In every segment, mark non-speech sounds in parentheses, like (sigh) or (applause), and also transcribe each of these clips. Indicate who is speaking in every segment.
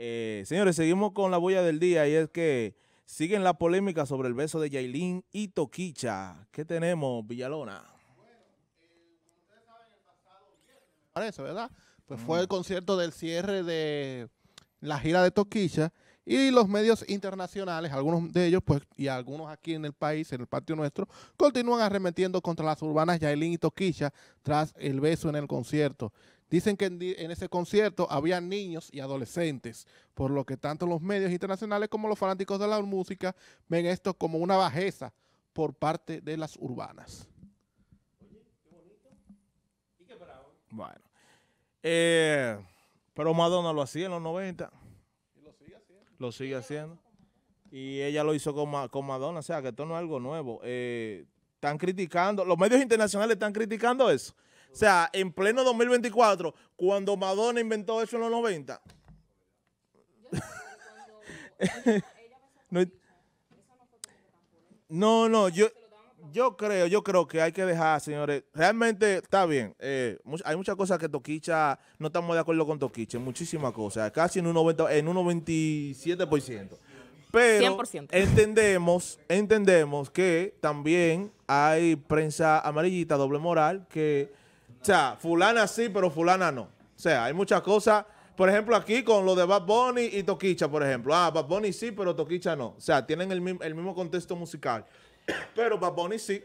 Speaker 1: Eh, señores, seguimos con la bulla del día y es que siguen la polémica sobre el beso de Yailin y Toquicha. ¿Qué tenemos, Villalona? Bueno, como ustedes saben, el pasado viernes, parece, ¿verdad? Pues fue mm. el concierto del cierre de
Speaker 2: la gira de Toquicha y los medios internacionales, algunos de ellos, pues, y algunos aquí en el país, en el patio nuestro, continúan arremetiendo contra las urbanas Yailin y Toquilla tras el beso en el concierto. Dicen que en, ese concierto había niños y adolescentes, por lo que tanto los medios internacionales como los fanáticos de la música ven esto como una
Speaker 1: bajeza por parte de las urbanas. Bueno. Eh, pero Madonna lo hacía en los 90 lo sigue haciendo. Y ella lo hizo con, Madonna, o sea, que esto no es algo nuevo. Eh, están criticando, los medios internacionales están criticando eso. O sea, en pleno 2024, cuando Madonna inventó eso en los 90. (laughs) no, no, yo, yo creo, yo creo que hay que dejar, señores. Realmente está bien. Eh, hay muchas cosas que Toquicha, no estamos de acuerdo con Toquicha, muchísimas cosas, casi en un, 90, en 97%. Pero entendemos, entendemos que también hay prensa amarillita, doble moral, que, o sea, fulana sí, pero fulana no. O sea, hay muchas cosas por ejemplo, aquí con lo de Bad Bunny y Toquicha, por ejemplo. Ah, Bad Bunny sí, pero Toquicha no. O sea, tienen el mismo contexto musical. (coughs) Pero Paponi sí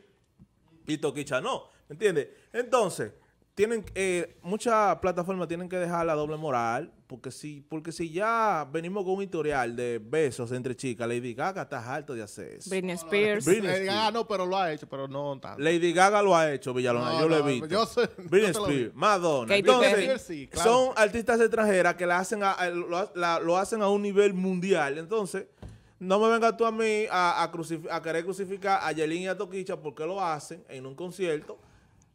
Speaker 1: y Toquicha no. ¿Me entiendes? Entonces, tienen eh, muchas plataformas tienen que dejar la doble moral porque si porque si ya venimos con un historial de besos entre chicas Lady Gaga está harto de hacer eso
Speaker 2: Britney Spears Lady Gaga
Speaker 1: no pero lo ha hecho pero no tanto Lady Gaga lo ha hecho Villalona yo lo he visto (laughs) Britney Spears Madonna entonces son artistas extranjeras que la hacen lo hacen a un nivel mundial entonces no me vengas tú a mí a, querer crucificar a Yelín y a Toquicha porque lo hacen en un concierto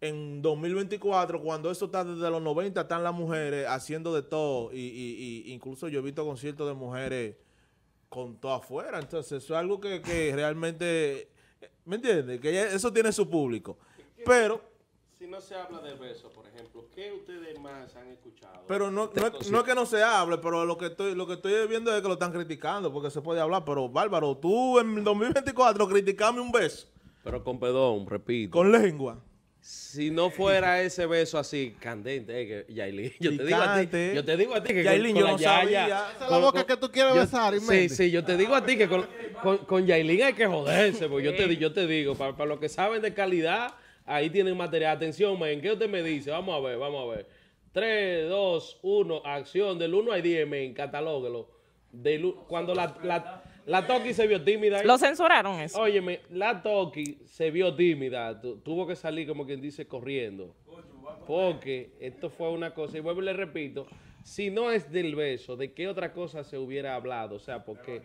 Speaker 1: en 2024, cuando eso está desde los 90, están las mujeres haciendo de todo. Y, incluso yo he visto conciertos de mujeres con todo afuera. Entonces, eso es algo que, que realmente, ¿me entiendes? Que eso tiene su público.
Speaker 3: Pero si no se habla de beso, por ejemplo, ¿qué ustedes más han escuchado? Pero
Speaker 1: no, no, es que no se hable, pero lo que estoy lo que estoy viendo es que lo están criticando, porque se puede hablar. Pero, Bárbaro, tú en 2024
Speaker 3: criticame un beso. Pero con pedón, repito. Con lengua. Si no fuera ese beso así candente, eh, que, Yailin, yo te digo a ti, yo te digo a ti que Yailin, yo no sabía. Esa es la boca que tú quieres besar, Sí, sí, yo te digo a ti que con, con, Yailin hay que joderse, porque yo te, yo te digo, para, para los que saben de calidad, Ahí tienen material. Atención, men, ¿qué usted me dice? Vamos a ver, vamos a ver. 3, 2, 1, acción. Del 1 al 10, men, catalóguelo. cuando la, la, la Toki se vio tímida. Lo censuraron eso. Óyeme, la Toki se vio tímida. tuvo que salir, como quien dice, corriendo. Porque esto fue una cosa. Y vuelvo y le repito, si no es del beso, ¿de qué otra cosa se hubiera hablado? O sea, porque...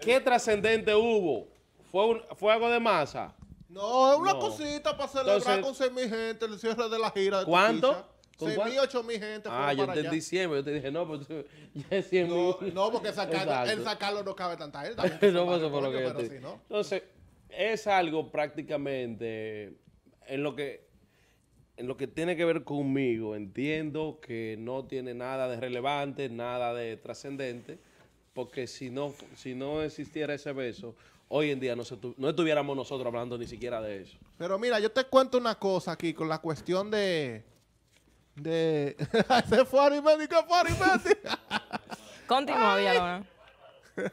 Speaker 3: ¿Qué trascendente hubo? ¿Fue, un, ¿Fue algo de masa?
Speaker 2: No, es una cosita para celebrar con 6 mil
Speaker 3: gente el cierre de la gira. ¿Cuánto? 6 mil,
Speaker 2: gente. Ah, yo en
Speaker 3: diciembre. Yo te dije, no, pero pues, (laughs) ya 100 no, No, porque sacarlo, el
Speaker 2: sacarlo no cabe tanta gente.
Speaker 3: (laughs) no, pues, eso lo que yo Entonces, es algo prácticamente en lo que en lo que tiene que ver conmigo, entiendo que no tiene nada de relevante, nada de trascendente, porque si no, si no existiera ese beso, hoy en día no, estuviéramos nosotros hablando ni siquiera de eso.
Speaker 2: Pero mira, yo te cuento una cosa aquí con la cuestión de... de ese (laughs) fue Arimendi, (laughs) Continúa, Villalona. (laughs)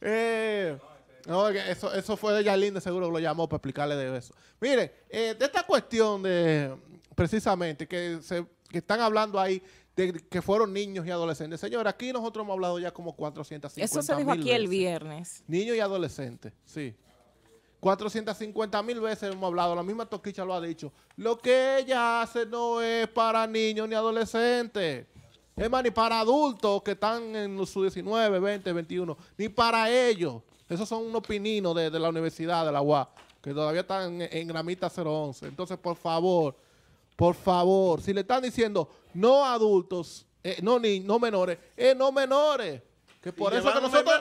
Speaker 2: eh, no, eso, eso fue de Yalinda, seguro lo llamó para explicarle de eso. Mire, eh, de esta cuestión de, precisamente, que, se, que están hablando ahí que fueron niños y adolescentes. Señora, aquí nosotros hemos hablado ya como 450 Eso se dijo aquí el viernes. Niños y adolescentes, sí. 450 mil veces hemos hablado, la misma Toquicha lo ha dicho. Lo que ella hace no es para niños ni adolescentes. Es más, ni para adultos que están en su 19, 20, 21, ni para ellos. Esos son unos pininos de, la universidad, de la UA, que todavía están en gramita 011. Entonces, por favor, por favor, si le están diciendo no adultos, eh, no, ni, no menores, eh, no menores. Que por eso que nosotros,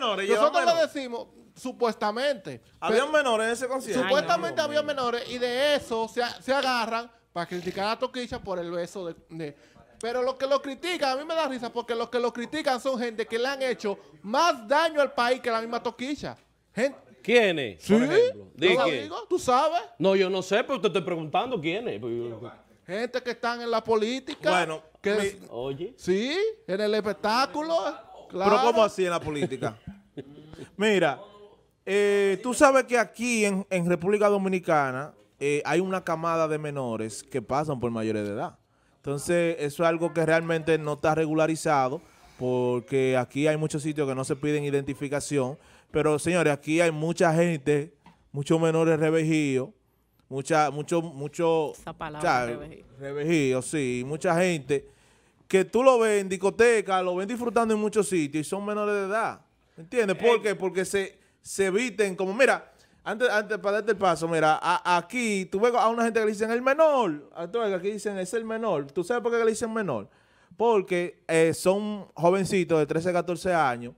Speaker 2: le decimos, supuestamente. Había menores en ese concierto? Supuestamente había menores y de eso se, se agarran para criticar a Toquilla por el beso de, pero los que lo critican, a mí me da risa porque los que lo critican son gente que le han hecho más daño al país que la misma toquilla.
Speaker 3: Gente. ¿Quiénes? ¿Sí? Por ¿Tú, ¿Tú sabes? No, yo no sé, pero te estoy preguntando quiénes. Pues gente que están en la política. Bueno, que, oye. Sí,
Speaker 1: en el espectáculo. Claro. Pero ¿cómo así en la política? (laughs) Mira, eh, tú sabes que aquí en, República Dominicana eh, hay una camada de menores que pasan por mayores de edad. Entonces, eso es algo que realmente no está regularizado porque aquí hay muchos sitios que no se piden identificación. Pero, señores, aquí hay mucha gente, muchos menores revejidos mucha, mucho, mucho, Esa palabra, sí, mucha gente que tú lo ves en discoteca, lo ven disfrutando en muchos sitios y son menores de edad. ¿Me entiendes? ¿Por eh, qué? Porque se, se como, mira, antes, antes para darte el paso, mira, aquí tú ves a una gente que le dicen el menor, aquí dicen es el menor. ¿Tú sabes por qué le dicen menor? Porque eh, son jovencitos de 13, 14 años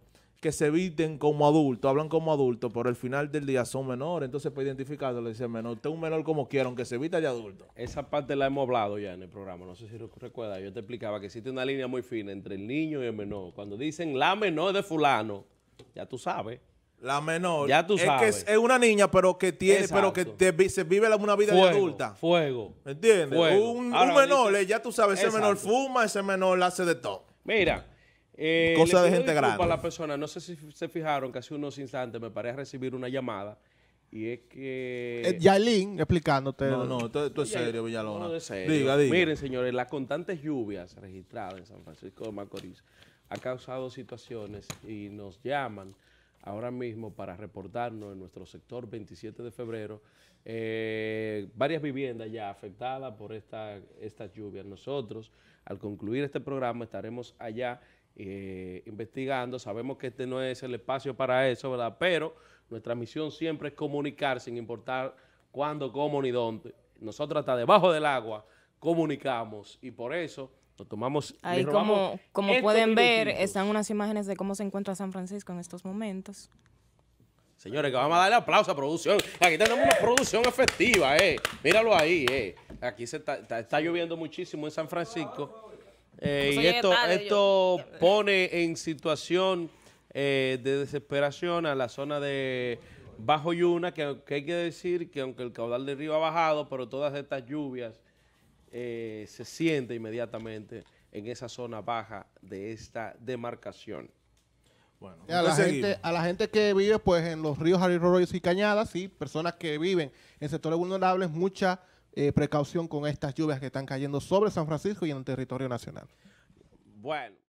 Speaker 1: que se eviten como adultos, hablan como adultos, pero al final del día son menores. Entonces, para pues, identificarlo, le dicen menor. Usted un menor como quiera, aunque se vista ya
Speaker 3: adulto. Esa parte la hemos hablado ya en el programa. No sé si recuerdas. Yo te explicaba que existe una línea muy fina entre el niño y el menor. Cuando dicen la menor de fulano, ya tú sabes. La menor. Ya tú sabes. Es que
Speaker 1: es una niña, pero que tiene, pero que se vive una vida de adulta. Fuego. ¿Me entiendes? Un, menor, eh, ya tú sabes, ese menor fuma, ese menor hace de todo.
Speaker 3: Mira. Eh, Cosa de gente grande. la persona, no sé si se fijaron que hace unos instantes me parece recibir una llamada y es que... Eh, explicándote. No, no, esto es serio, Villalona. No, es serio. Miren, señores, las constantes lluvias registradas en San Francisco de Macorís ha causado situaciones y nos llaman ahora mismo para reportarnos en nuestro sector 27 de febrero eh, varias viviendas ya afectadas por estas esta lluvias. Nosotros, al concluir este programa, estaremos allá eh, investigando. Sabemos que este no es el espacio para eso, ¿verdad? Pero nuestra misión siempre es comunicar sin importar cuándo, cómo ni dónde. Nosotros hasta debajo del agua comunicamos y por eso nos tomamos... Ahí como, pueden ver, están unas imágenes de cómo se encuentra San Francisco en estos momentos. Señores, que vamos a darle aplauso a producción. Aquí tenemos una producción efectiva, eh. Míralo ahí, eh. Aquí se está lloviendo muchísimo en San Francisco. Eh, y esto, esto pone en situación eh, de desesperación a la zona de Bajo Yuna, que, hay que decir que aunque el caudal del río ha bajado, pero todas estas lluvias eh, se sienten inmediatamente en esa zona baja de esta demarcación. a,
Speaker 2: la gente, que vive pues en los ríos Arroyos y Cañadas, sí, personas que viven en sectores vulnerables, muchas eh, precaución con estas lluvias que están cayendo sobre San Francisco y en el territorio nacional.
Speaker 3: Bueno.